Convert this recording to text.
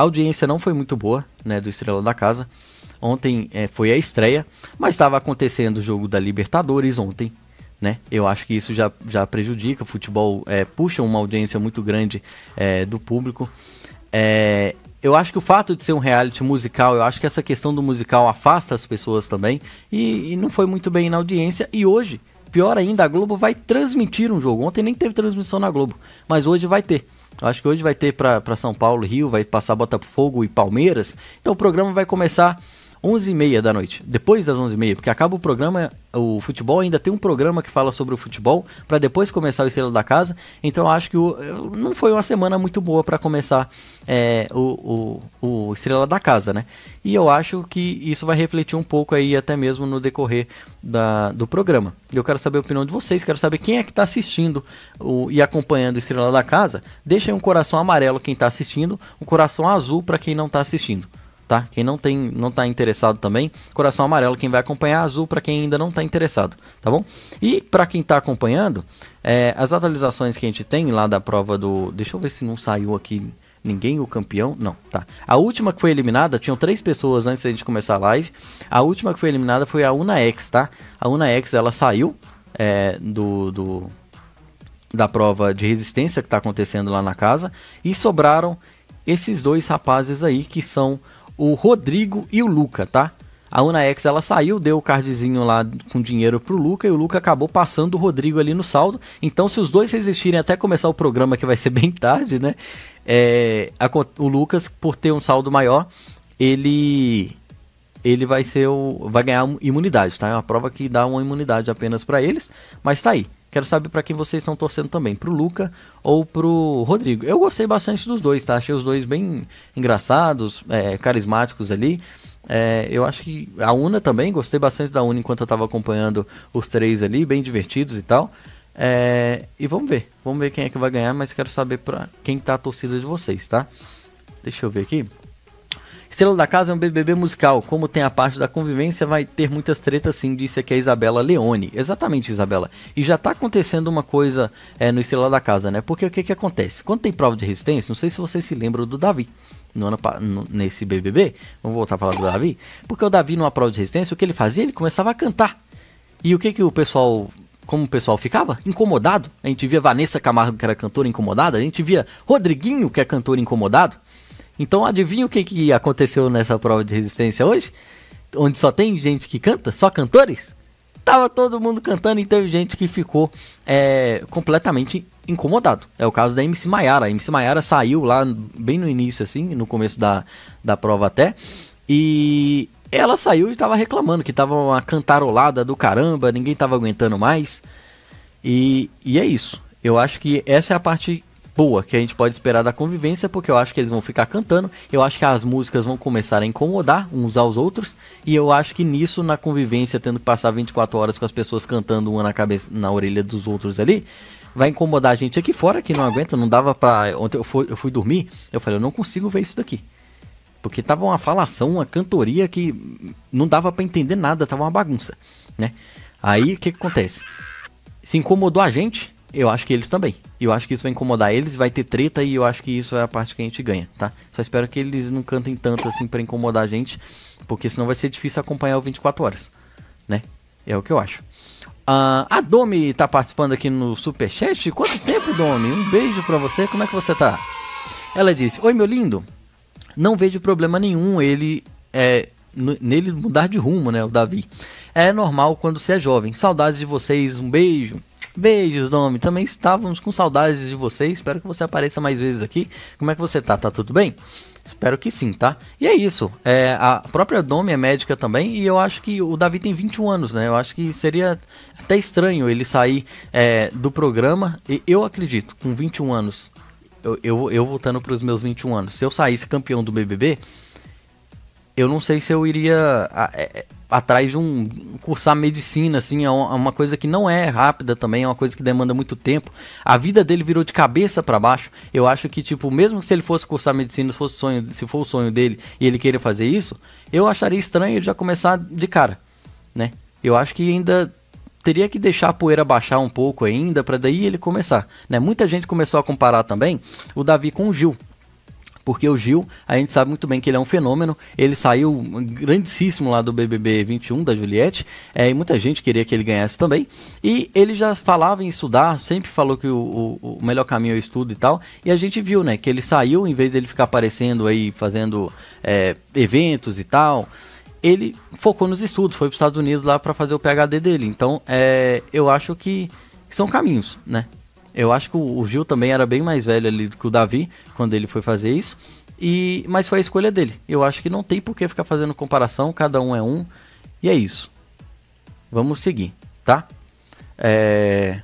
A audiência não foi muito boa, né, do Estrela da Casa. Ontem é, foi a estreia, mas estava acontecendo o jogo da Libertadores ontem, né? Eu acho que isso já, já prejudica. O futebol é, puxa uma audiência muito grande é, do público. É, eu acho que o fato de ser um reality musical, eu acho que essa questão do musical afasta as pessoas também. E, e não foi muito bem na audiência. E hoje, pior ainda, a Globo vai transmitir um jogo. Ontem nem teve transmissão na Globo, mas hoje vai ter. Acho que hoje vai ter para São Paulo, Rio, vai passar Botafogo e Palmeiras. Então o programa vai começar 11h30 da noite, depois das 11h30, porque acaba o programa, o futebol ainda tem um programa que fala sobre o futebol, para depois começar o Estrela da Casa, então acho que o, não foi uma semana muito boa para começar é, o, o, o, Estrela da Casa, né? E eu acho que isso vai refletir um pouco aí até mesmo no decorrer da, do programa. Eu quero saber a opinião de vocês, quero saber quem é que está assistindo o, e acompanhando o Estrela da Casa. Deixa aí um coração amarelo quem está assistindo, um coração azul para quem não está assistindo tá? Quem não tem, não tá interessado também, coração amarelo quem vai acompanhar, azul para quem ainda não está interessado, tá bom? E para quem está acompanhando, é, as atualizações que a gente tem lá da prova do, deixa eu ver se não saiu aqui ninguém o campeão, não, tá? A última que foi eliminada, tinham três pessoas antes da gente começar a live. A última que foi eliminada foi a X, tá? A UnaEx ela saiu é, do, do da prova de resistência que está acontecendo lá na casa e sobraram esses dois rapazes aí que são o Rodrigo e o Luca, tá? A Unaex ela saiu, deu o cardzinho lá com dinheiro pro Luca e o Luca acabou passando o Rodrigo ali no saldo. Então, se os dois resistirem até começar o programa, que vai ser bem tarde, né? É, a, o Lucas, por ter um saldo maior, ele ele vai ser o vai ganhar imunidade, tá? É uma prova que dá uma imunidade apenas para eles, mas tá aí. Quero saber para quem vocês estão torcendo também, pro Luca ou pro Rodrigo. Eu gostei bastante dos dois, tá? Achei os dois bem engraçados, é, carismáticos ali. É, eu acho que a Una também, gostei bastante da Una enquanto eu tava acompanhando os três ali, bem divertidos e tal. É, e vamos ver, vamos ver quem é que vai ganhar, mas quero saber pra quem tá a torcida de vocês, tá? Deixa eu ver aqui. Estrela da Casa é um BBB musical. Como tem a parte da convivência, vai ter muitas tretas sim, disse aqui a Isabela Leone. Exatamente, Isabela. E já tá acontecendo uma coisa é, no Estrela da Casa, né? Porque o que que acontece? Quando tem prova de resistência, não sei se vocês se lembram do Davi. No ano, no, nesse BBB, vamos voltar a falar do Davi, porque o Davi numa prova de resistência, o que ele fazia? Ele começava a cantar. E o que que o pessoal como o pessoal ficava? Incomodado. A gente via Vanessa Camargo, que era cantora incomodada. A gente via Rodriguinho, que é cantor incomodado. Então adivinha o que, que aconteceu nessa prova de resistência hoje? Onde só tem gente que canta? Só cantores? Tava todo mundo cantando e teve gente que ficou é, completamente incomodado. É o caso da MC Maiara. A MC Maiara saiu lá bem no início, assim, no começo da, da prova até. E ela saiu e estava reclamando que tava uma cantarolada do caramba, ninguém tava aguentando mais. E, e é isso. Eu acho que essa é a parte boa que a gente pode esperar da convivência, porque eu acho que eles vão ficar cantando, eu acho que as músicas vão começar a incomodar uns aos outros, e eu acho que nisso, na convivência, tendo que passar 24 horas com as pessoas cantando uma na cabeça, na orelha dos outros ali, vai incomodar a gente aqui fora que não aguenta, não dava pra. Ontem eu fui, eu fui dormir, eu falei, eu não consigo ver isso daqui. Porque tava uma falação, uma cantoria que não dava para entender nada, tava uma bagunça, né? Aí o que, que acontece? Se incomodou a gente, eu acho que eles também. Eu acho que isso vai incomodar eles, vai ter treta e eu acho que isso é a parte que a gente ganha, tá? Só espero que eles não cantem tanto assim para incomodar a gente, porque senão vai ser difícil acompanhar o 24 horas, né? É o que eu acho. Uh, a Domi tá participando aqui no Superchat. Quanto tempo, Domi? Um beijo pra você. Como é que você tá? Ela disse: Oi, meu lindo. Não vejo problema nenhum ele é, nele mudar de rumo, né? O Davi. É normal quando você é jovem. Saudades de vocês. Um beijo. Beijos, Nome. Também estávamos com saudades de você. Espero que você apareça mais vezes aqui. Como é que você tá? Tá tudo bem? Espero que sim, tá? E é isso. É, a própria Domi é médica também, e eu acho que o Davi tem 21 anos, né? Eu acho que seria até estranho ele sair é, do programa. E eu acredito, com 21 anos, eu, eu, eu voltando para os meus 21 anos, se eu saísse campeão do BBB, eu não sei se eu iria a, é, é, atrás de um cursar medicina, assim, é, é uma coisa que não é rápida também, é uma coisa que demanda muito tempo. A vida dele virou de cabeça para baixo. Eu acho que, tipo, mesmo se ele fosse cursar medicina, se, fosse sonho, se for o sonho dele e ele queira fazer isso, eu acharia estranho ele já começar de cara, né? Eu acho que ainda teria que deixar a poeira baixar um pouco ainda para daí ele começar, né? Muita gente começou a comparar também o Davi com o Gil. Porque o Gil, a gente sabe muito bem que ele é um fenômeno. Ele saiu grandíssimo lá do BBB 21 da Juliette, é, e muita gente queria que ele ganhasse também. E ele já falava em estudar, sempre falou que o, o, o melhor caminho é o estudo e tal. E a gente viu, né, que ele saiu, em vez dele ficar aparecendo aí fazendo é, eventos e tal, ele focou nos estudos, foi para os Estados Unidos lá para fazer o PhD dele. Então, é, eu acho que são caminhos, né? Eu acho que o Gil também era bem mais velho ali do que o Davi quando ele foi fazer isso. E mas foi a escolha dele. Eu acho que não tem por que ficar fazendo comparação, cada um é um. E é isso. Vamos seguir, tá? É...